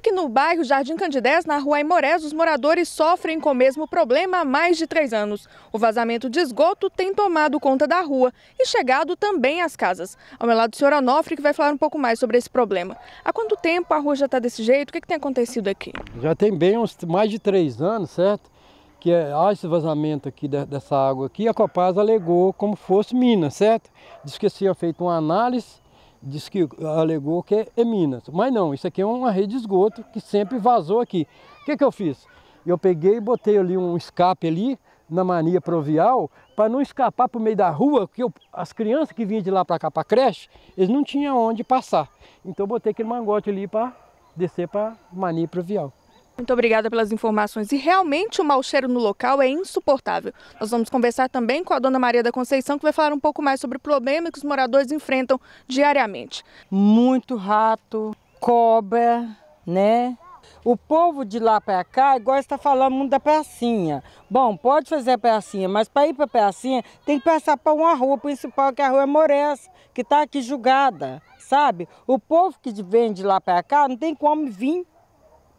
Aqui no bairro Jardim Candidez, na rua Aimorés, os moradores sofrem com o mesmo problema há mais de três anos. O vazamento de esgoto tem tomado conta da rua e chegado também às casas. Ao meu lado, o senhor Onofre, que vai falar um pouco mais sobre esse problema. Há quanto tempo a rua já está desse jeito? O que, que, tem acontecido aqui? Já tem bem uns mais de três anos, certo? Que há é, esse vazamento aqui dessa água aqui. A Copasa alegou como fosse mina, certo? Diz que tinha feito uma análise diz que alegou que é Minas. Mas não, isso aqui é uma rede de esgoto que sempre vazou aqui. O que, que eu fiz? Eu peguei e botei ali um escape ali na mania provial para não escapar para o meio da rua, porque eu, as crianças que vinham de lá para cá para creche, eles não tinham onde passar. Então eu botei aquele mangote ali para descer para mania provial. Muito obrigada pelas informações. E realmente o mau cheiro no local é insuportável. Nós vamos conversar também com a dona Maria da Conceição, que vai falar um pouco mais sobre o problema que os moradores enfrentam diariamente. Muito rato, cobra, né? O povo de lá para cá gosta de falar muito da pecinha. Bom, pode fazer a pecinha, mas para ir para a pecinha tem que passar para uma rua principal, que é a Rua Moressa, que está aqui julgada, sabe? O povo que vem de lá para cá não tem como vir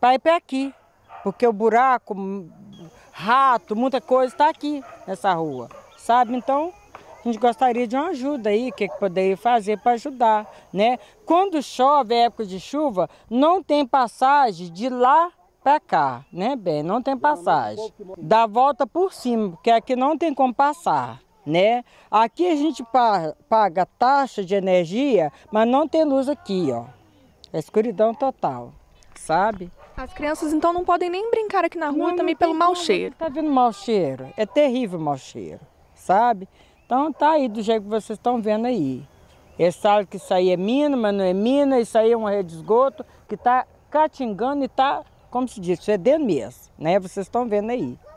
para ir para aqui, porque o buraco, rato, muita coisa está aqui nessa rua, sabe? Então, a gente gostaria de uma ajuda aí, o que, que poderia fazer para ajudar, né? Quando chove, é época de chuva, não tem passagem de lá para cá, né, bem? Não tem passagem. Dá volta por cima, porque aqui não tem como passar, né? Aqui a gente paga taxa de energia, mas não tem luz aqui, ó. É escuridão total, sabe? As crianças então não podem nem brincar aqui na rua não, também não pelo mau cheiro. Tá vendo mau cheiro? É terrível o mau cheiro, sabe? Então tá aí do jeito que vocês estão vendo aí. Esse é sabem que isso aí é mina, mas não é mina, isso aí é uma rede de esgoto que tá catingando e tá, como se diz, fedendo mesmo, né? Vocês estão vendo aí.